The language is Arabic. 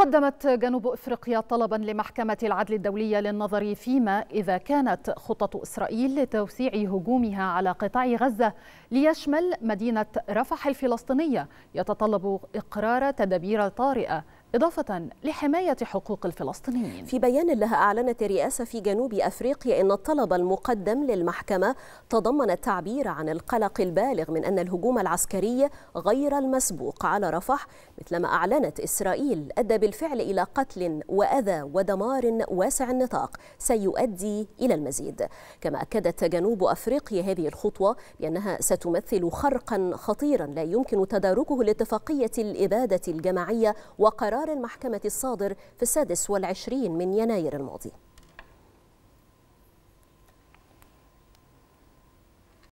قدمت جنوب افريقيا طلبا لمحكمه العدل الدوليه للنظر فيما اذا كانت خطه اسرائيل لتوسيع هجومها على قطاع غزه ليشمل مدينه رفح الفلسطينيه يتطلب اقرار تدابير طارئه إضافة لحماية حقوق الفلسطينيين في بيان لها أعلنت الرئاسة في جنوب أفريقيا أن الطلب المقدم للمحكمة تضمن التعبير عن القلق البالغ من أن الهجوم العسكري غير المسبوق على رفح مثلما أعلنت إسرائيل أدى بالفعل إلى قتل وأذى ودمار واسع النطاق سيؤدي إلى المزيد كما أكدت جنوب أفريقيا هذه الخطوة بأنها ستمثل خرقا خطيرا لا يمكن تداركه لاتفاقية الإبادة الجماعية وقرار قرار المحكمة الصادر في السادس والعشرين من يناير الماضي